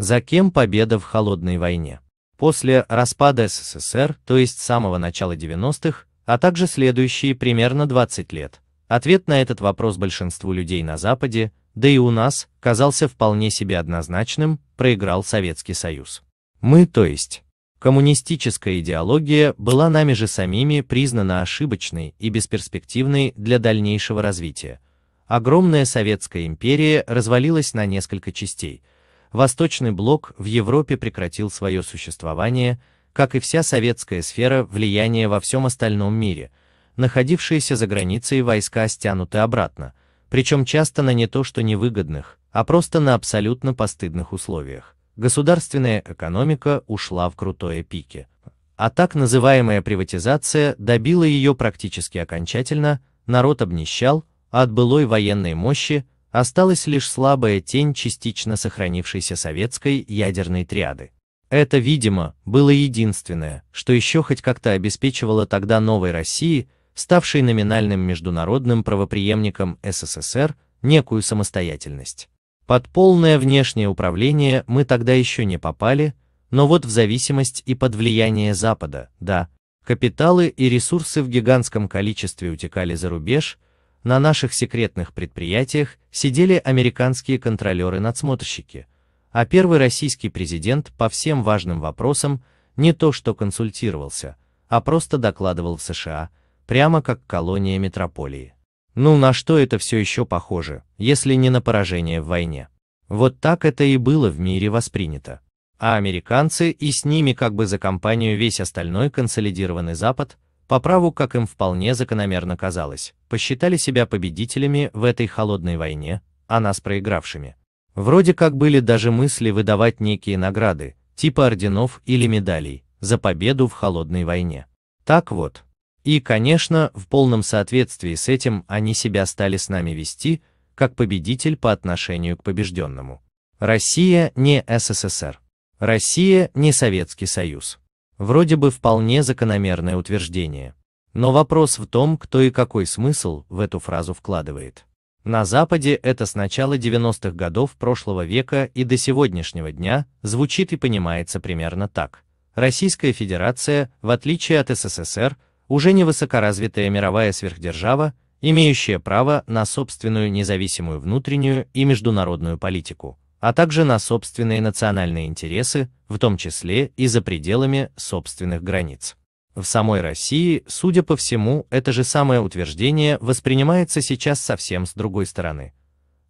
За кем победа в холодной войне? После распада СССР, то есть самого начала 90-х, а также следующие примерно 20 лет, ответ на этот вопрос большинству людей на Западе, да и у нас, казался вполне себе однозначным, проиграл Советский Союз. Мы, то есть, коммунистическая идеология была нами же самими признана ошибочной и бесперспективной для дальнейшего развития. Огромная Советская империя развалилась на несколько частей – Восточный блок в Европе прекратил свое существование, как и вся советская сфера влияния во всем остальном мире, находившиеся за границей войска стянуты обратно, причем часто на не то что невыгодных, а просто на абсолютно постыдных условиях. Государственная экономика ушла в крутое пике. А так называемая приватизация добила ее практически окончательно, народ обнищал, а от былой военной мощи осталась лишь слабая тень частично сохранившейся советской ядерной триады. Это, видимо, было единственное, что еще хоть как-то обеспечивало тогда новой России, ставшей номинальным международным правоприемником СССР, некую самостоятельность. Под полное внешнее управление мы тогда еще не попали, но вот в зависимость и под влияние Запада, да, капиталы и ресурсы в гигантском количестве утекали за рубеж, на наших секретных предприятиях сидели американские контролеры-надсмотрщики, а первый российский президент по всем важным вопросам не то что консультировался, а просто докладывал в США, прямо как колония метрополии. Ну на что это все еще похоже, если не на поражение в войне? Вот так это и было в мире воспринято. А американцы и с ними как бы за компанию весь остальной консолидированный Запад – по праву, как им вполне закономерно казалось, посчитали себя победителями в этой холодной войне, а нас проигравшими. Вроде как были даже мысли выдавать некие награды, типа орденов или медалей, за победу в холодной войне. Так вот. И, конечно, в полном соответствии с этим они себя стали с нами вести, как победитель по отношению к побежденному. Россия не СССР. Россия не Советский Союз. Вроде бы вполне закономерное утверждение. Но вопрос в том, кто и какой смысл в эту фразу вкладывает. На Западе это с начала 90-х годов прошлого века и до сегодняшнего дня звучит и понимается примерно так. Российская Федерация, в отличие от СССР, уже не высокоразвитая мировая сверхдержава, имеющая право на собственную независимую внутреннюю и международную политику, а также на собственные национальные интересы, в том числе и за пределами собственных границ. В самой России, судя по всему, это же самое утверждение воспринимается сейчас совсем с другой стороны.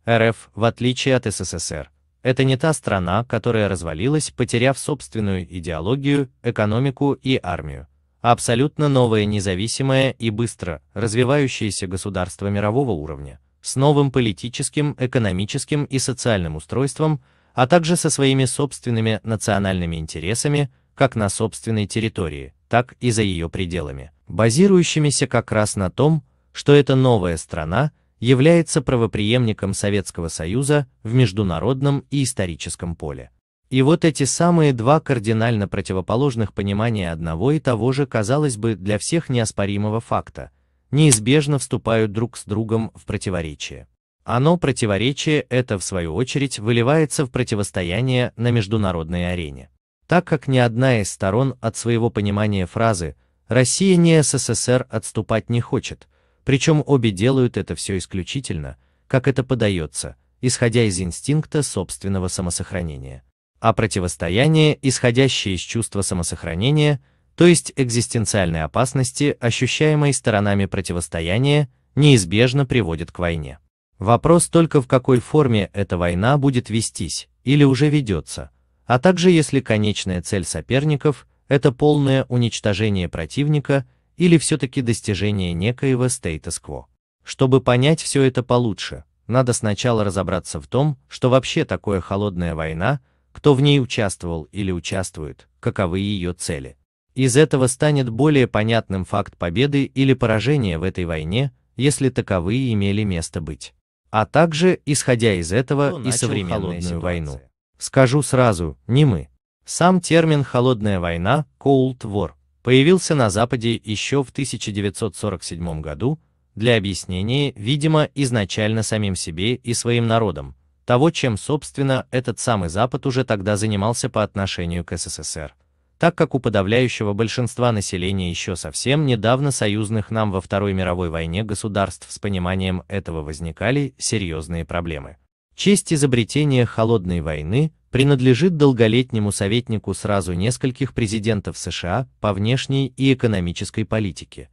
РФ, в отличие от СССР, это не та страна, которая развалилась, потеряв собственную идеологию, экономику и армию, а абсолютно новое независимое и быстро развивающееся государство мирового уровня, с новым политическим, экономическим и социальным устройством, а также со своими собственными национальными интересами, как на собственной территории, так и за ее пределами, базирующимися как раз на том, что эта новая страна является правоприемником Советского Союза в международном и историческом поле. И вот эти самые два кардинально противоположных понимания одного и того же, казалось бы, для всех неоспоримого факта – неизбежно вступают друг с другом в противоречие. Оно противоречие это, в свою очередь, выливается в противостояние на международной арене. Так как ни одна из сторон от своего понимания фразы «Россия не СССР отступать не хочет», причем обе делают это все исключительно, как это подается, исходя из инстинкта собственного самосохранения. А противостояние, исходящее из чувства самосохранения, то есть экзистенциальной опасности, ощущаемой сторонами противостояния, неизбежно приводит к войне. Вопрос только в какой форме эта война будет вестись, или уже ведется, а также если конечная цель соперников – это полное уничтожение противника или все-таки достижение некоего стейтес-кво. Чтобы понять все это получше, надо сначала разобраться в том, что вообще такое холодная война, кто в ней участвовал или участвует, каковы ее цели. Из этого станет более понятным факт победы или поражения в этой войне, если таковые имели место быть. А также, исходя из этого, и современную войну. Скажу сразу, не мы. Сам термин «холодная война» Cold War появился на Западе еще в 1947 году для объяснения, видимо, изначально самим себе и своим народом, того, чем, собственно, этот самый Запад уже тогда занимался по отношению к СССР так как у подавляющего большинства населения еще совсем недавно союзных нам во Второй мировой войне государств с пониманием этого возникали серьезные проблемы. Честь изобретения холодной войны принадлежит долголетнему советнику сразу нескольких президентов США по внешней и экономической политике,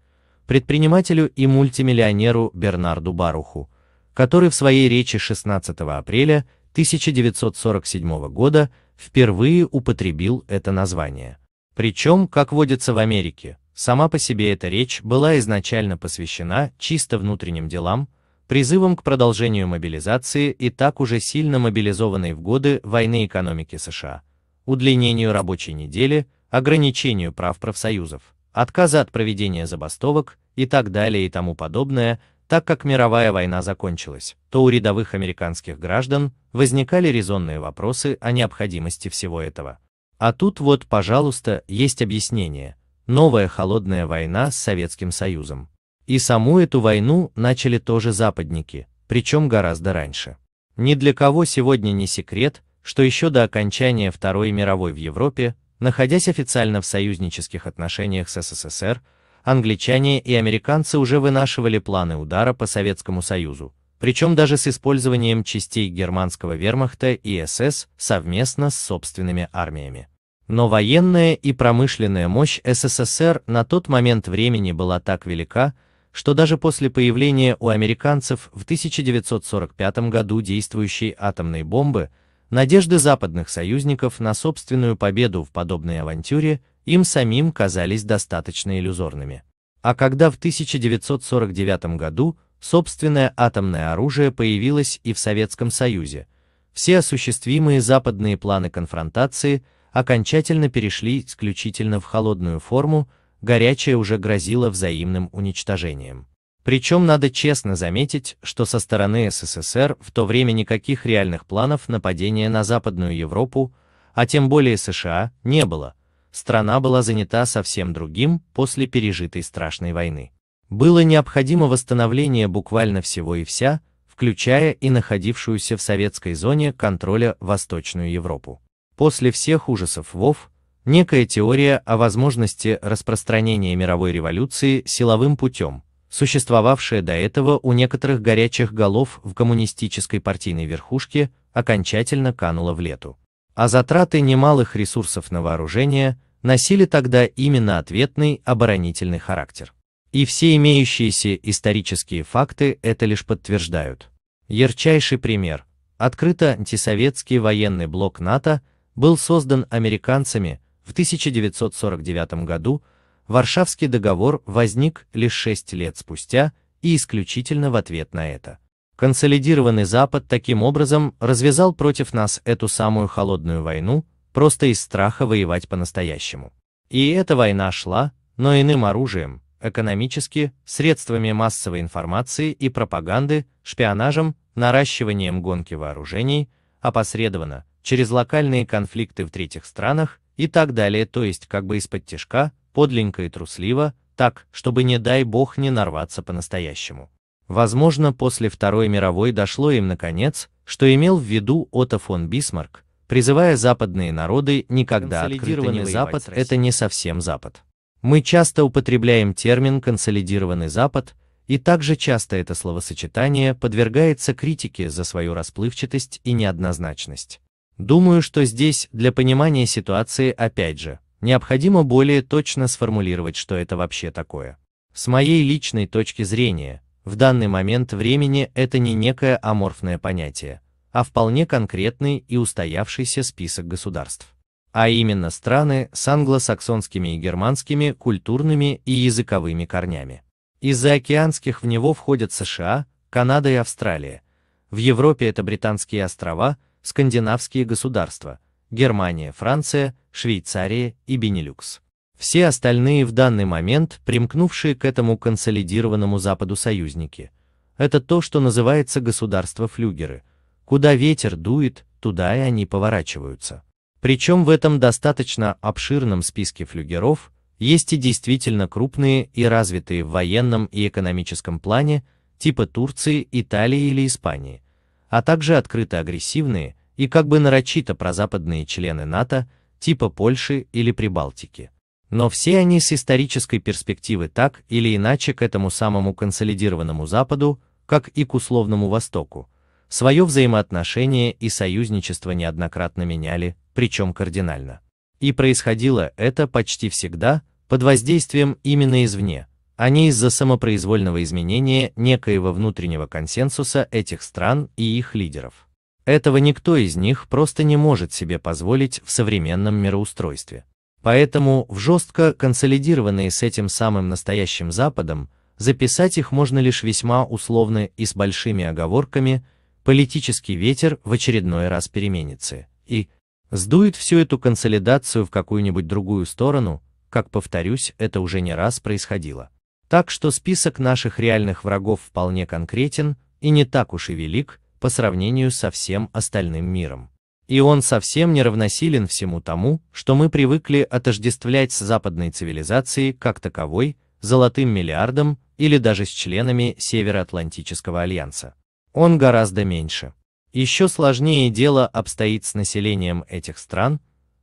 предпринимателю и мультимиллионеру Бернарду Баруху, который в своей речи 16 апреля 1947 года впервые употребил это название. Причем, как водится в Америке, сама по себе эта речь была изначально посвящена чисто внутренним делам, призывам к продолжению мобилизации и так уже сильно мобилизованной в годы войны экономики США, удлинению рабочей недели, ограничению прав профсоюзов, отказа от проведения забастовок и так далее и тому подобное, так как мировая война закончилась, то у рядовых американских граждан возникали резонные вопросы о необходимости всего этого. А тут вот, пожалуйста, есть объяснение. Новая холодная война с Советским Союзом. И саму эту войну начали тоже западники, причем гораздо раньше. Ни для кого сегодня не секрет, что еще до окончания Второй мировой в Европе, находясь официально в союзнических отношениях с СССР, англичане и американцы уже вынашивали планы удара по Советскому Союзу, причем даже с использованием частей германского вермахта и СС совместно с собственными армиями. Но военная и промышленная мощь СССР на тот момент времени была так велика, что даже после появления у американцев в 1945 году действующей атомной бомбы, надежды западных союзников на собственную победу в подобной авантюре им самим казались достаточно иллюзорными. А когда в 1949 году собственное атомное оружие появилось и в Советском Союзе, все осуществимые западные планы конфронтации окончательно перешли исключительно в холодную форму, горячее уже грозило взаимным уничтожением. Причем надо честно заметить, что со стороны СССР в то время никаких реальных планов нападения на Западную Европу, а тем более США, не было, страна была занята совсем другим после пережитой страшной войны. Было необходимо восстановление буквально всего и вся, включая и находившуюся в советской зоне контроля Восточную Европу. После всех ужасов ВОВ, некая теория о возможности распространения мировой революции силовым путем, существовавшая до этого у некоторых горячих голов в коммунистической партийной верхушке, окончательно канула в лету а затраты немалых ресурсов на вооружение носили тогда именно ответный оборонительный характер. И все имеющиеся исторические факты это лишь подтверждают. Ярчайший пример – открыто антисоветский военный блок НАТО был создан американцами в 1949 году, Варшавский договор возник лишь шесть лет спустя и исключительно в ответ на это – Консолидированный Запад таким образом развязал против нас эту самую холодную войну, просто из страха воевать по-настоящему. И эта война шла, но иным оружием, экономически, средствами массовой информации и пропаганды, шпионажем, наращиванием гонки вооружений, опосредованно, через локальные конфликты в третьих странах и так далее, то есть как бы из-под тяжка, подленько и трусливо, так, чтобы не дай бог не нарваться по-настоящему. Возможно, после Второй мировой дошло им наконец, что имел в виду Отто фон Бисмарк, призывая западные народы никогда открыто не Запад – это не совсем Запад. Мы часто употребляем термин «консолидированный Запад», и также часто это словосочетание подвергается критике за свою расплывчатость и неоднозначность. Думаю, что здесь для понимания ситуации опять же, необходимо более точно сформулировать, что это вообще такое. С моей личной точки зрения, в данный момент времени это не некое аморфное понятие, а вполне конкретный и устоявшийся список государств. А именно страны с англосаксонскими и германскими культурными и языковыми корнями. Из-за океанских в него входят США, Канада и Австралия. В Европе это британские острова, скандинавские государства, Германия, Франция, Швейцария и Бенилюкс. Все остальные в данный момент примкнувшие к этому консолидированному Западу союзники. Это то, что называется государство-флюгеры. Куда ветер дует, туда и они поворачиваются. Причем в этом достаточно обширном списке флюгеров есть и действительно крупные и развитые в военном и экономическом плане, типа Турции, Италии или Испании, а также открыто агрессивные и как бы нарочито прозападные члены НАТО, типа Польши или Прибалтики. Но все они с исторической перспективы так или иначе к этому самому консолидированному Западу, как и к условному Востоку, свое взаимоотношение и союзничество неоднократно меняли, причем кардинально. И происходило это почти всегда под воздействием именно извне, а не из-за самопроизвольного изменения некоего внутреннего консенсуса этих стран и их лидеров. Этого никто из них просто не может себе позволить в современном мироустройстве. Поэтому в жестко консолидированные с этим самым настоящим Западом, записать их можно лишь весьма условно и с большими оговорками, политический ветер в очередной раз переменится и сдует всю эту консолидацию в какую-нибудь другую сторону, как повторюсь, это уже не раз происходило. Так что список наших реальных врагов вполне конкретен и не так уж и велик по сравнению со всем остальным миром и он совсем не равносилен всему тому, что мы привыкли отождествлять с западной цивилизацией как таковой, золотым миллиардом или даже с членами Североатлантического альянса. Он гораздо меньше. Еще сложнее дело обстоит с населением этих стран,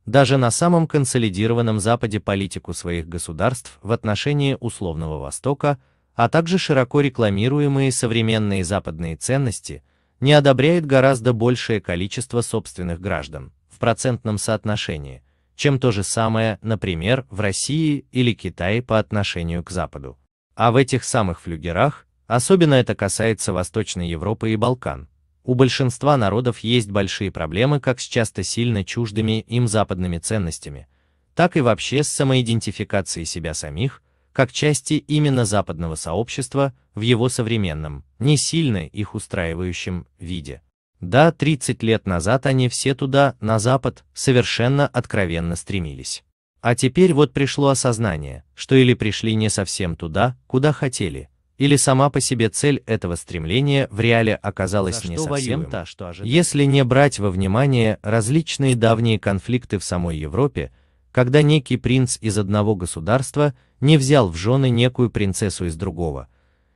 даже на самом консолидированном Западе политику своих государств в отношении условного Востока, а также широко рекламируемые современные западные ценности – не одобряет гораздо большее количество собственных граждан в процентном соотношении, чем то же самое, например, в России или Китае по отношению к Западу. А в этих самых флюгерах, особенно это касается Восточной Европы и Балкан, у большинства народов есть большие проблемы как с часто сильно чуждыми им западными ценностями, так и вообще с самоидентификацией себя самих, как части именно западного сообщества в его современном, не сильно их устраивающем виде. Да, 30 лет назад они все туда, на Запад, совершенно откровенно стремились. А теперь вот пришло осознание, что или пришли не совсем туда, куда хотели, или сама по себе цель этого стремления в реале оказалась не совсем та, что ожидали. Если не брать во внимание различные давние конфликты в самой Европе, когда некий принц из одного государства не взял в жены некую принцессу из другого,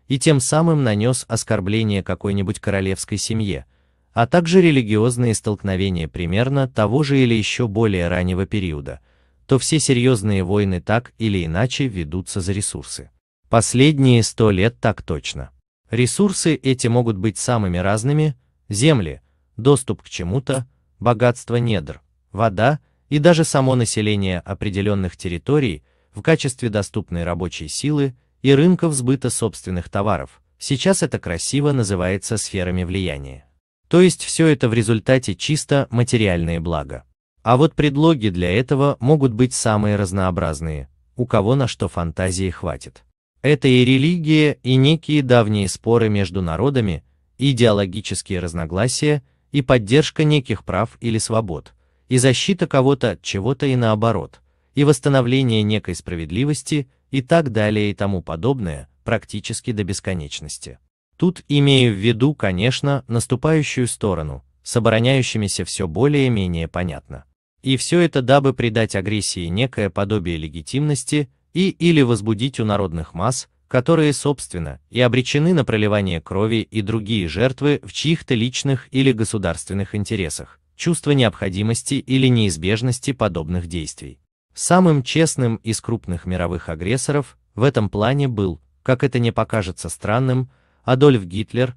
и тем самым нанес оскорбление какой-нибудь королевской семье, а также религиозные столкновения примерно того же или еще более раннего периода, то все серьезные войны так или иначе ведутся за ресурсы. Последние сто лет так точно. Ресурсы эти могут быть самыми разными, земли, доступ к чему-то, богатство недр, вода, и даже само население определенных территорий в качестве доступной рабочей силы и рынков сбыта собственных товаров, сейчас это красиво называется сферами влияния. То есть все это в результате чисто материальные блага. А вот предлоги для этого могут быть самые разнообразные, у кого на что фантазии хватит. Это и религия, и некие давние споры между народами, идеологические разногласия, и поддержка неких прав или свобод, и защита кого-то от чего-то и наоборот, и восстановление некой справедливости и так далее и тому подобное, практически до бесконечности. Тут имею в виду, конечно, наступающую сторону, с обороняющимися все более-менее понятно. И все это дабы придать агрессии некое подобие легитимности и или возбудить у народных масс, которые, собственно, и обречены на проливание крови и другие жертвы в чьих-то личных или государственных интересах, чувство необходимости или неизбежности подобных действий. Самым честным из крупных мировых агрессоров в этом плане был, как это не покажется странным, Адольф Гитлер,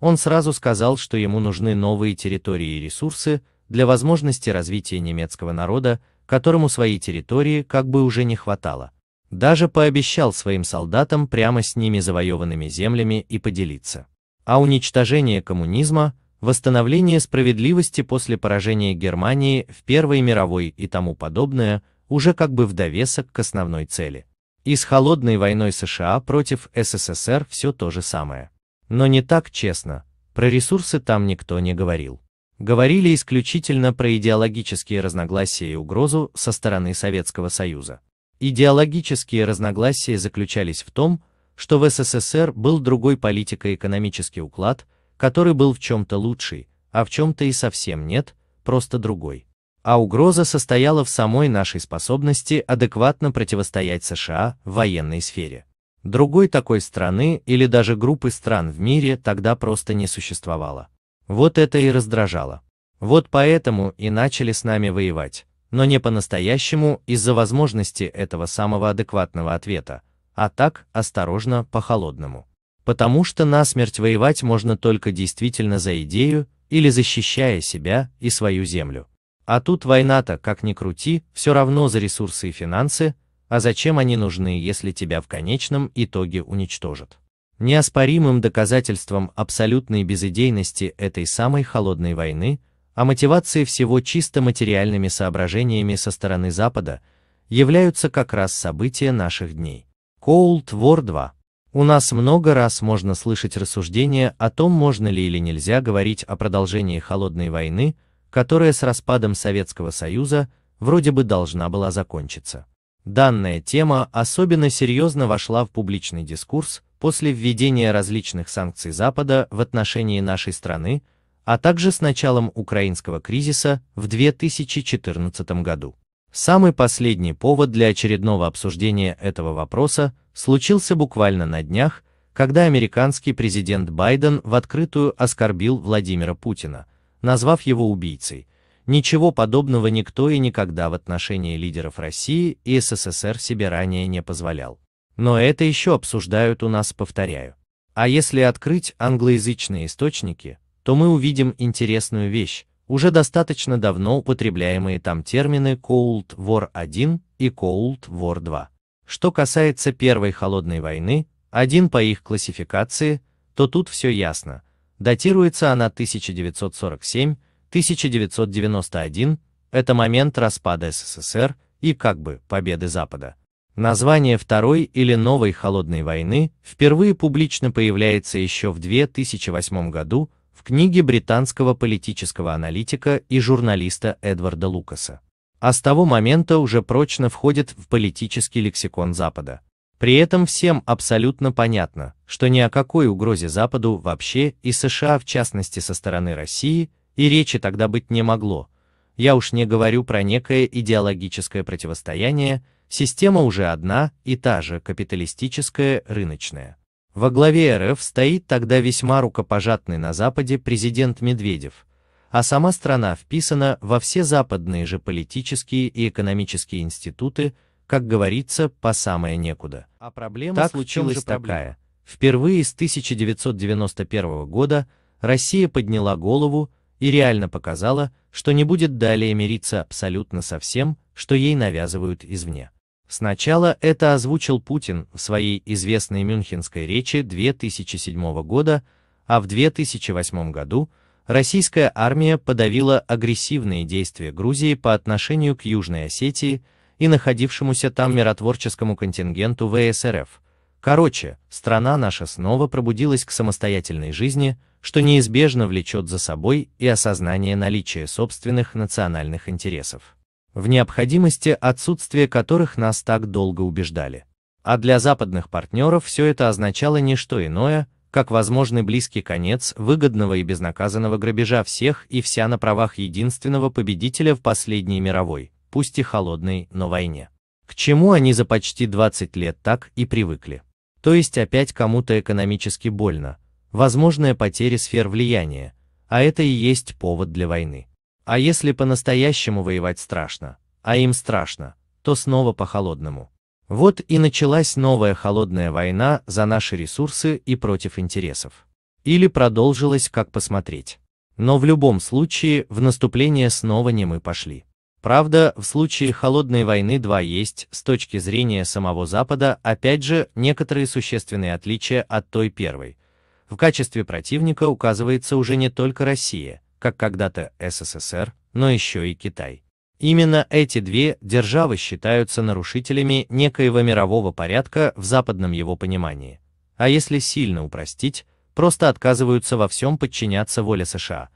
он сразу сказал, что ему нужны новые территории и ресурсы для возможности развития немецкого народа, которому своей территории как бы уже не хватало. Даже пообещал своим солдатам прямо с ними завоеванными землями и поделиться. А уничтожение коммунизма восстановление справедливости после поражения Германии в Первой мировой и тому подобное, уже как бы в довесок к основной цели. И с холодной войной США против СССР все то же самое. Но не так честно, про ресурсы там никто не говорил. Говорили исключительно про идеологические разногласия и угрозу со стороны Советского Союза. Идеологические разногласия заключались в том, что в СССР был другой политико-экономический уклад, который был в чем-то лучший, а в чем-то и совсем нет, просто другой. А угроза состояла в самой нашей способности адекватно противостоять США в военной сфере. Другой такой страны или даже группы стран в мире тогда просто не существовало. Вот это и раздражало. Вот поэтому и начали с нами воевать, но не по-настоящему из-за возможности этого самого адекватного ответа, а так, осторожно, по-холодному потому что насмерть воевать можно только действительно за идею или защищая себя и свою землю. А тут война-то, как ни крути, все равно за ресурсы и финансы, а зачем они нужны, если тебя в конечном итоге уничтожат? Неоспоримым доказательством абсолютной безидейности этой самой холодной войны, а мотивации всего чисто материальными соображениями со стороны Запада, являются как раз события наших дней. Cold War 2 у нас много раз можно слышать рассуждения о том, можно ли или нельзя говорить о продолжении холодной войны, которая с распадом Советского Союза вроде бы должна была закончиться. Данная тема особенно серьезно вошла в публичный дискурс после введения различных санкций Запада в отношении нашей страны, а также с началом украинского кризиса в 2014 году. Самый последний повод для очередного обсуждения этого вопроса случился буквально на днях, когда американский президент Байден в открытую оскорбил Владимира Путина, назвав его убийцей. Ничего подобного никто и никогда в отношении лидеров России и СССР себе ранее не позволял. Но это еще обсуждают у нас, повторяю. А если открыть англоязычные источники, то мы увидим интересную вещь, уже достаточно давно употребляемые там термины Cold War 1 и Cold War 2. Что касается первой холодной войны, один по их классификации, то тут все ясно. Датируется она 1947-1991, это момент распада СССР и как бы победы Запада. Название Второй или Новой Холодной войны впервые публично появляется еще в 2008 году в книге британского политического аналитика и журналиста Эдварда Лукаса а с того момента уже прочно входит в политический лексикон Запада. При этом всем абсолютно понятно, что ни о какой угрозе Западу вообще и США в частности со стороны России и речи тогда быть не могло, я уж не говорю про некое идеологическое противостояние, система уже одна и та же капиталистическая рыночная. Во главе РФ стоит тогда весьма рукопожатный на Западе президент Медведев, а сама страна вписана во все западные же политические и экономические институты, как говорится, по самое некуда. А проблема так случилась проблема? такая. Впервые с 1991 года Россия подняла голову и реально показала, что не будет далее мириться абсолютно со всем, что ей навязывают извне. Сначала это озвучил Путин в своей известной мюнхенской речи 2007 года, а в 2008 году – российская армия подавила агрессивные действия Грузии по отношению к Южной Осетии и находившемуся там миротворческому контингенту ВСРФ. Короче, страна наша снова пробудилась к самостоятельной жизни, что неизбежно влечет за собой и осознание наличия собственных национальных интересов, в необходимости отсутствия которых нас так долго убеждали. А для западных партнеров все это означало не что иное, как возможный близкий конец выгодного и безнаказанного грабежа всех и вся на правах единственного победителя в последней мировой, пусть и холодной, но войне. К чему они за почти 20 лет так и привыкли. То есть опять кому-то экономически больно, возможная потеря сфер влияния, а это и есть повод для войны. А если по-настоящему воевать страшно, а им страшно, то снова по-холодному. Вот и началась новая холодная война за наши ресурсы и против интересов. Или продолжилась, как посмотреть. Но в любом случае, в наступление снова не мы пошли. Правда, в случае холодной войны 2 есть, с точки зрения самого Запада, опять же, некоторые существенные отличия от той первой. В качестве противника указывается уже не только Россия, как когда-то СССР, но еще и Китай. Именно эти две державы считаются нарушителями некоего мирового порядка в западном его понимании, а если сильно упростить, просто отказываются во всем подчиняться воле США.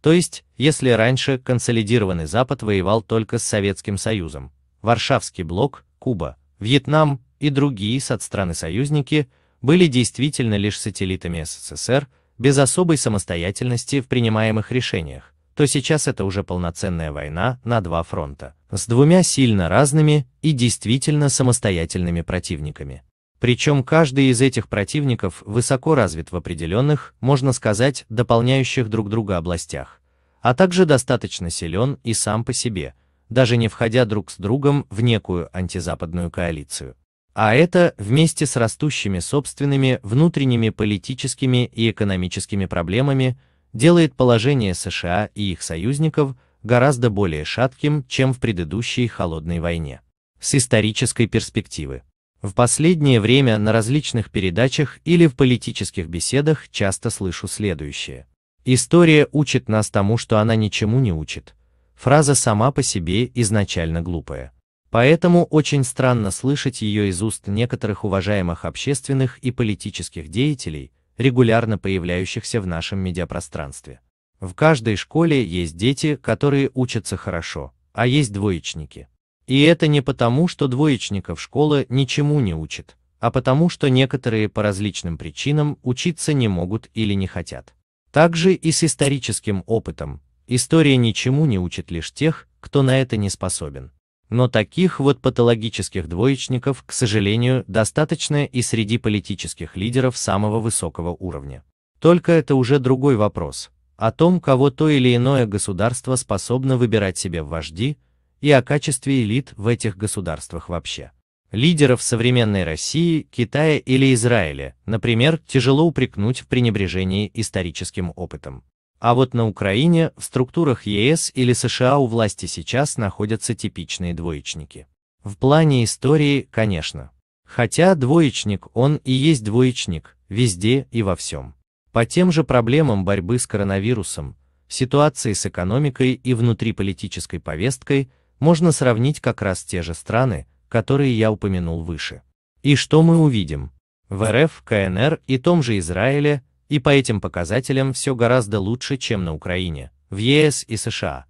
То есть, если раньше консолидированный Запад воевал только с Советским Союзом, Варшавский блок, Куба, Вьетнам и другие соцстраны-союзники были действительно лишь сателлитами СССР, без особой самостоятельности в принимаемых решениях, то сейчас это уже полноценная война на два фронта, с двумя сильно разными и действительно самостоятельными противниками. Причем каждый из этих противников высоко развит в определенных, можно сказать, дополняющих друг друга областях, а также достаточно силен и сам по себе, даже не входя друг с другом в некую антизападную коалицию. А это, вместе с растущими собственными внутренними политическими и экономическими проблемами, делает положение США и их союзников гораздо более шатким, чем в предыдущей холодной войне. С исторической перспективы. В последнее время на различных передачах или в политических беседах часто слышу следующее. История учит нас тому, что она ничему не учит. Фраза сама по себе изначально глупая. Поэтому очень странно слышать ее из уст некоторых уважаемых общественных и политических деятелей, регулярно появляющихся в нашем медиапространстве. В каждой школе есть дети, которые учатся хорошо, а есть двоечники. И это не потому, что двоечников школа ничему не учит, а потому, что некоторые по различным причинам учиться не могут или не хотят. Также и с историческим опытом. История ничему не учит лишь тех, кто на это не способен. Но таких вот патологических двоечников, к сожалению, достаточно и среди политических лидеров самого высокого уровня. Только это уже другой вопрос, о том, кого то или иное государство способно выбирать себе в вожди, и о качестве элит в этих государствах вообще. Лидеров современной России, Китая или Израиля, например, тяжело упрекнуть в пренебрежении историческим опытом. А вот на Украине, в структурах ЕС или США у власти сейчас находятся типичные двоечники. В плане истории, конечно. Хотя двоечник он и есть двоечник, везде и во всем. По тем же проблемам борьбы с коронавирусом, ситуации с экономикой и внутриполитической повесткой можно сравнить как раз те же страны, которые я упомянул выше. И что мы увидим? В РФ, КНР и том же Израиле и по этим показателям все гораздо лучше, чем на Украине, в ЕС и США.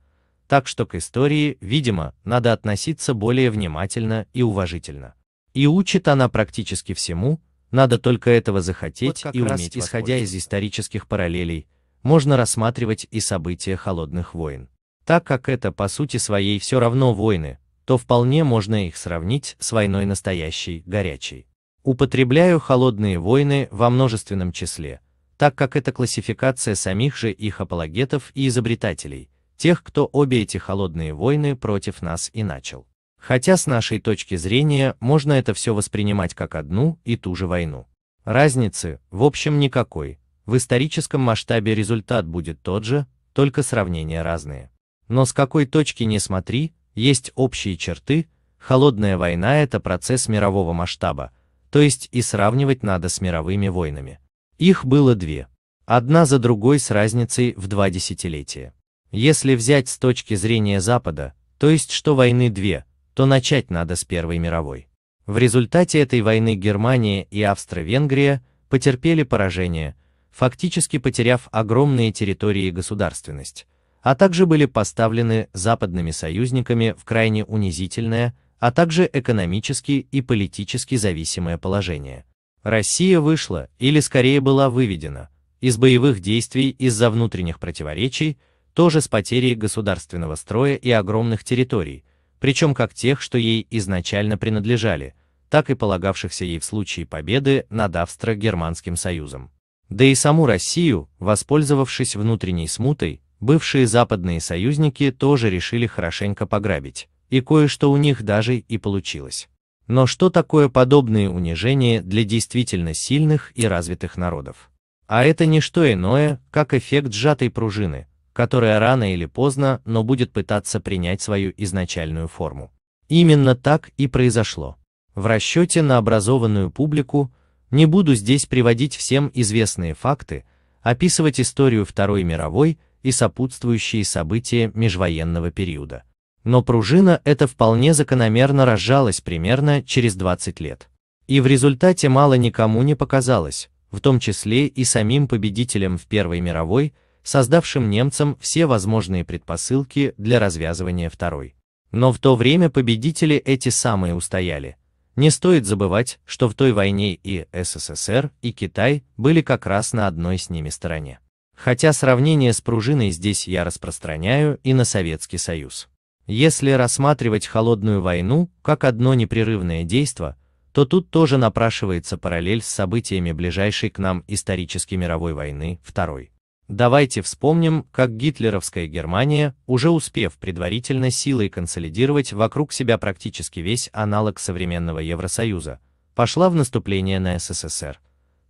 Так что к истории, видимо, надо относиться более внимательно и уважительно. И учит она практически всему, надо только этого захотеть вот и уметь. Исходя из исторических параллелей, можно рассматривать и события холодных войн. Так как это по сути своей все равно войны, то вполне можно их сравнить с войной настоящей, горячей. Употребляю холодные войны во множественном числе, так как это классификация самих же их апологетов и изобретателей, тех, кто обе эти холодные войны против нас и начал. Хотя с нашей точки зрения можно это все воспринимать как одну и ту же войну. Разницы, в общем, никакой, в историческом масштабе результат будет тот же, только сравнения разные. Но с какой точки не смотри, есть общие черты, холодная война это процесс мирового масштаба, то есть и сравнивать надо с мировыми войнами. Их было две. Одна за другой с разницей в два десятилетия. Если взять с точки зрения Запада, то есть что войны две, то начать надо с Первой мировой. В результате этой войны Германия и Австро-Венгрия потерпели поражение, фактически потеряв огромные территории и государственность, а также были поставлены западными союзниками в крайне унизительное, а также экономически и политически зависимое положение. Россия вышла, или скорее была выведена, из боевых действий из-за внутренних противоречий, тоже с потерей государственного строя и огромных территорий, причем как тех, что ей изначально принадлежали, так и полагавшихся ей в случае победы над Австро-Германским Союзом. Да и саму Россию, воспользовавшись внутренней смутой, бывшие западные союзники тоже решили хорошенько пограбить, и кое-что у них даже и получилось. Но что такое подобные унижения для действительно сильных и развитых народов? А это не что иное, как эффект сжатой пружины, которая рано или поздно, но будет пытаться принять свою изначальную форму. Именно так и произошло. В расчете на образованную публику, не буду здесь приводить всем известные факты, описывать историю Второй мировой и сопутствующие события межвоенного периода но пружина эта вполне закономерно разжалась примерно через 20 лет. И в результате мало никому не показалось, в том числе и самим победителям в Первой мировой, создавшим немцам все возможные предпосылки для развязывания Второй. Но в то время победители эти самые устояли. Не стоит забывать, что в той войне и СССР, и Китай были как раз на одной с ними стороне. Хотя сравнение с пружиной здесь я распространяю и на Советский Союз. Если рассматривать холодную войну как одно непрерывное действо, то тут тоже напрашивается параллель с событиями ближайшей к нам исторической мировой войны, второй. Давайте вспомним, как гитлеровская Германия, уже успев предварительно силой консолидировать вокруг себя практически весь аналог современного Евросоюза, пошла в наступление на СССР.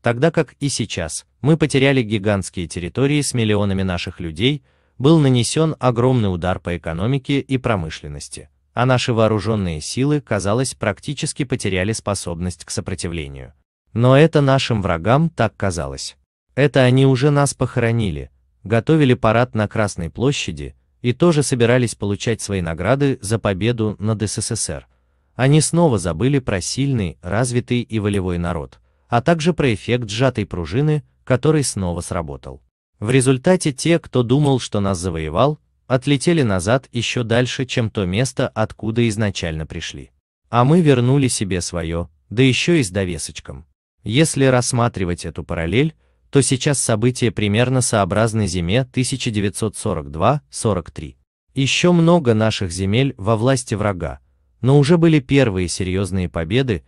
Тогда как и сейчас, мы потеряли гигантские территории с миллионами наших людей, был нанесен огромный удар по экономике и промышленности, а наши вооруженные силы, казалось, практически потеряли способность к сопротивлению. Но это нашим врагам так казалось. Это они уже нас похоронили, готовили парад на Красной площади и тоже собирались получать свои награды за победу над СССР. Они снова забыли про сильный, развитый и волевой народ, а также про эффект сжатой пружины, который снова сработал. В результате те, кто думал, что нас завоевал, отлетели назад еще дальше, чем то место, откуда изначально пришли. А мы вернули себе свое, да еще и с довесочком. Если рассматривать эту параллель, то сейчас события примерно сообразны зиме 1942-43. Еще много наших земель во власти врага, но уже были первые серьезные победы,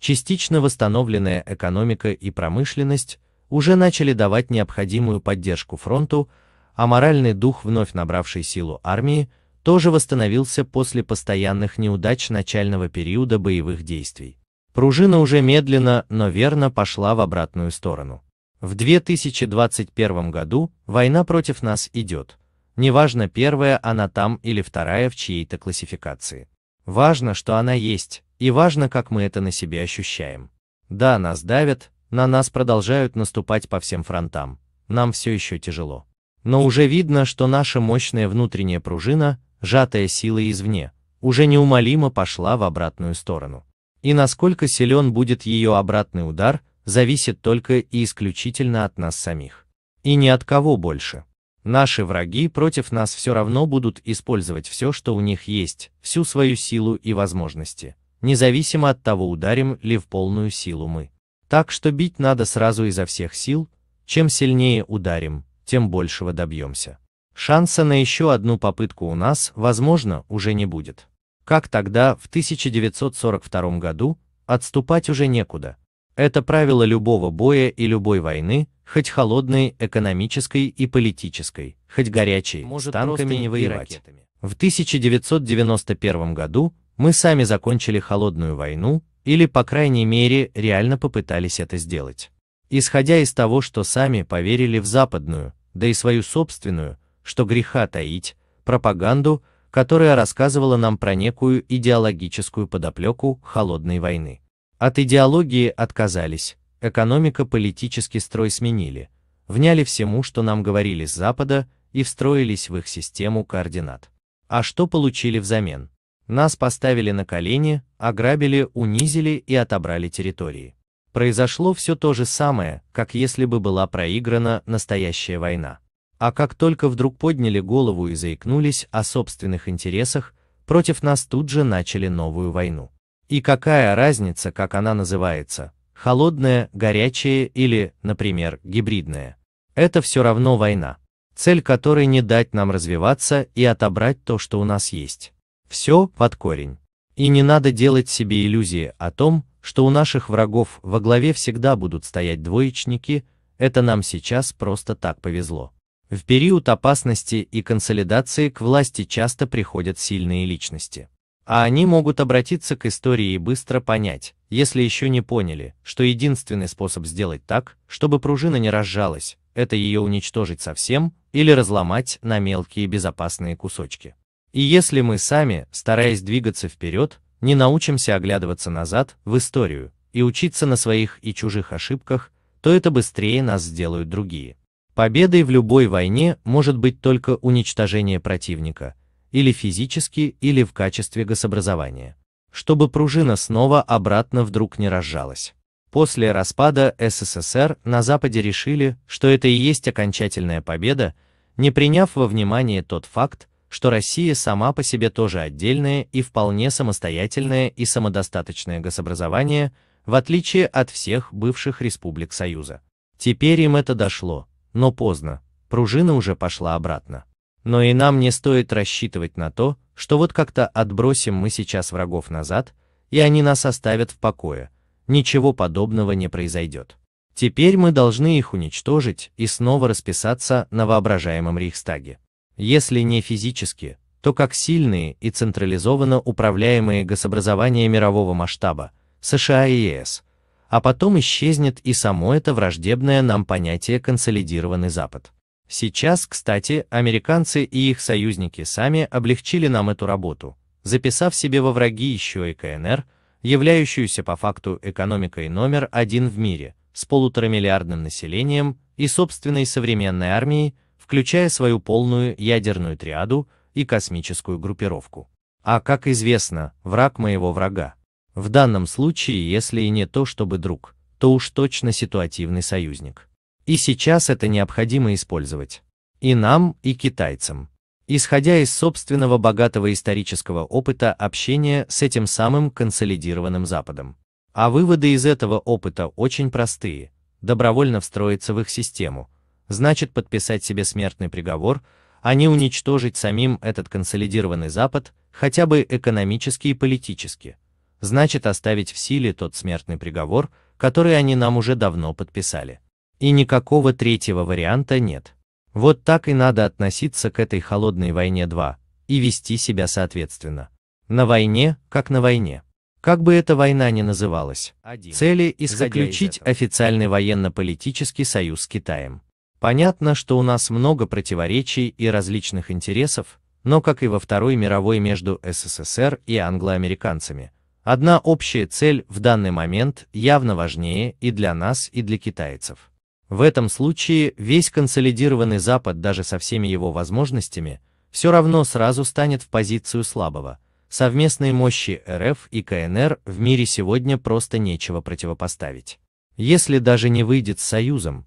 частично восстановленная экономика и промышленность, уже начали давать необходимую поддержку фронту, а моральный дух вновь набравший силу армии тоже восстановился после постоянных неудач начального периода боевых действий. Пружина уже медленно, но верно пошла в обратную сторону. В 2021 году война против нас идет. Неважно, первая она там или вторая в чьей-то классификации. Важно, что она есть, и важно, как мы это на себе ощущаем. Да, нас давят, на нас продолжают наступать по всем фронтам, нам все еще тяжело. Но уже видно, что наша мощная внутренняя пружина, сжатая силой извне, уже неумолимо пошла в обратную сторону. И насколько силен будет ее обратный удар, зависит только и исключительно от нас самих. И ни от кого больше. Наши враги против нас все равно будут использовать все, что у них есть, всю свою силу и возможности, независимо от того, ударим ли в полную силу мы. Так что бить надо сразу изо всех сил, чем сильнее ударим, тем большего добьемся. Шанса на еще одну попытку у нас, возможно, уже не будет. Как тогда, в 1942 году, отступать уже некуда. Это правило любого боя и любой войны, хоть холодной, экономической и политической, хоть горячей, Может, с танками не воевать. В 1991 году мы сами закончили холодную войну, или, по крайней мере, реально попытались это сделать. Исходя из того, что сами поверили в западную, да и свою собственную, что греха таить, пропаганду, которая рассказывала нам про некую идеологическую подоплеку холодной войны. От идеологии отказались, экономико-политический строй сменили, вняли всему, что нам говорили с Запада, и встроились в их систему координат. А что получили взамен? Нас поставили на колени, ограбили, унизили и отобрали территории. Произошло все то же самое, как если бы была проиграна настоящая война. А как только вдруг подняли голову и заикнулись о собственных интересах, против нас тут же начали новую войну. И какая разница, как она называется, холодная, горячая или, например, гибридная. Это все равно война, цель которой не дать нам развиваться и отобрать то, что у нас есть. Все под корень. И не надо делать себе иллюзии о том, что у наших врагов во главе всегда будут стоять двоечники, это нам сейчас просто так повезло. В период опасности и консолидации к власти часто приходят сильные личности. А они могут обратиться к истории и быстро понять, если еще не поняли, что единственный способ сделать так, чтобы пружина не разжалась, это ее уничтожить совсем или разломать на мелкие безопасные кусочки. И если мы сами, стараясь двигаться вперед, не научимся оглядываться назад в историю и учиться на своих и чужих ошибках, то это быстрее нас сделают другие. Победой в любой войне может быть только уничтожение противника, или физически, или в качестве гособразования. Чтобы пружина снова обратно вдруг не разжалась. После распада СССР на Западе решили, что это и есть окончательная победа, не приняв во внимание тот факт, что Россия сама по себе тоже отдельное и вполне самостоятельное и самодостаточное гособразование, в отличие от всех бывших республик Союза. Теперь им это дошло, но поздно, пружина уже пошла обратно. Но и нам не стоит рассчитывать на то, что вот как-то отбросим мы сейчас врагов назад, и они нас оставят в покое, ничего подобного не произойдет. Теперь мы должны их уничтожить и снова расписаться на воображаемом Рейхстаге если не физически, то как сильные и централизованно управляемые гособразования мирового масштаба, США и ЕС, а потом исчезнет и само это враждебное нам понятие «консолидированный Запад». Сейчас, кстати, американцы и их союзники сами облегчили нам эту работу, записав себе во враги еще и КНР, являющуюся по факту экономикой номер один в мире, с полуторамиллиардным населением и собственной современной армией, включая свою полную ядерную триаду и космическую группировку. А как известно, враг моего врага. В данном случае, если и не то чтобы друг, то уж точно ситуативный союзник. И сейчас это необходимо использовать. И нам, и китайцам. Исходя из собственного богатого исторического опыта общения с этим самым консолидированным Западом. А выводы из этого опыта очень простые. Добровольно встроиться в их систему, значит подписать себе смертный приговор, а не уничтожить самим этот консолидированный Запад, хотя бы экономически и политически, значит оставить в силе тот смертный приговор, который они нам уже давно подписали. И никакого третьего варианта нет. Вот так и надо относиться к этой холодной войне 2 и вести себя соответственно. На войне, как на войне. Как бы эта война ни называлась, 1. цели и заключить официальный военно-политический союз с Китаем. Понятно, что у нас много противоречий и различных интересов, но как и во Второй мировой между СССР и англоамериканцами, одна общая цель в данный момент явно важнее и для нас, и для китайцев. В этом случае весь консолидированный Запад даже со всеми его возможностями, все равно сразу станет в позицию слабого. Совместной мощи РФ и КНР в мире сегодня просто нечего противопоставить. Если даже не выйдет с союзом,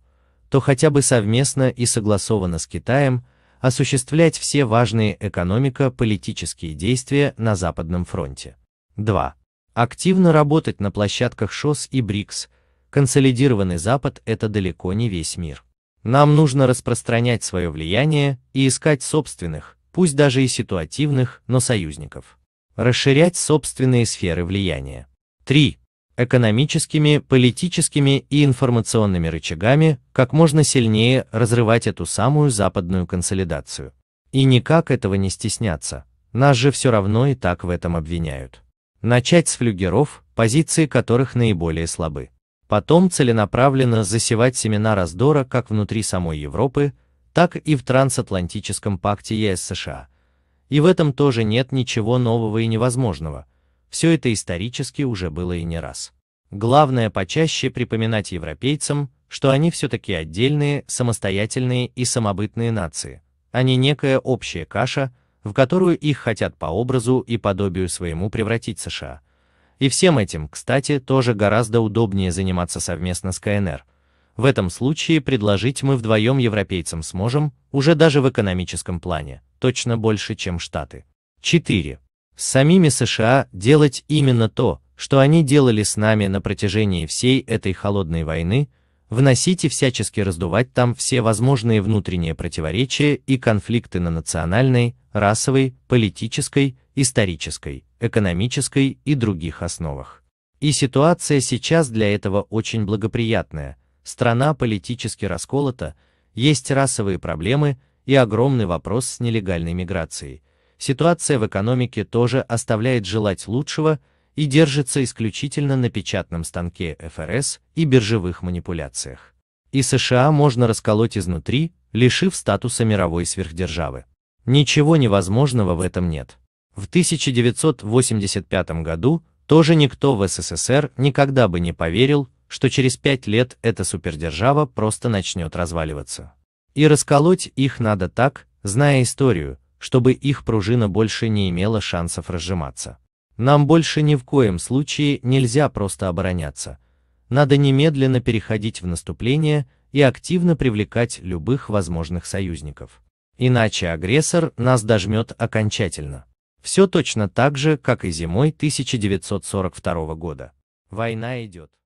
то хотя бы совместно и согласованно с Китаем осуществлять все важные экономико-политические действия на Западном фронте. 2. Активно работать на площадках ШОС и БРИКС. Консолидированный Запад – это далеко не весь мир. Нам нужно распространять свое влияние и искать собственных, пусть даже и ситуативных, но союзников. Расширять собственные сферы влияния. 3 экономическими, политическими и информационными рычагами как можно сильнее разрывать эту самую западную консолидацию. И никак этого не стесняться, нас же все равно и так в этом обвиняют. Начать с флюгеров, позиции которых наиболее слабы. Потом целенаправленно засевать семена раздора как внутри самой Европы, так и в трансатлантическом пакте ЕС-США. И в этом тоже нет ничего нового и невозможного, все это исторически уже было и не раз. Главное почаще припоминать европейцам, что они все-таки отдельные, самостоятельные и самобытные нации, а не некая общая каша, в которую их хотят по образу и подобию своему превратить США. И всем этим, кстати, тоже гораздо удобнее заниматься совместно с КНР. В этом случае предложить мы вдвоем европейцам сможем, уже даже в экономическом плане, точно больше, чем Штаты. 4 с самими США делать именно то, что они делали с нами на протяжении всей этой холодной войны, вносить и всячески раздувать там все возможные внутренние противоречия и конфликты на национальной, расовой, политической, исторической, экономической и других основах. И ситуация сейчас для этого очень благоприятная, страна политически расколота, есть расовые проблемы и огромный вопрос с нелегальной миграцией, ситуация в экономике тоже оставляет желать лучшего и держится исключительно на печатном станке ФРС и биржевых манипуляциях. И США можно расколоть изнутри, лишив статуса мировой сверхдержавы. Ничего невозможного в этом нет. В 1985 году тоже никто в СССР никогда бы не поверил, что через пять лет эта супердержава просто начнет разваливаться. И расколоть их надо так, зная историю, чтобы их пружина больше не имела шансов разжиматься. Нам больше ни в коем случае нельзя просто обороняться. Надо немедленно переходить в наступление и активно привлекать любых возможных союзников. Иначе агрессор нас дожмет окончательно. Все точно так же, как и зимой 1942 года. Война идет.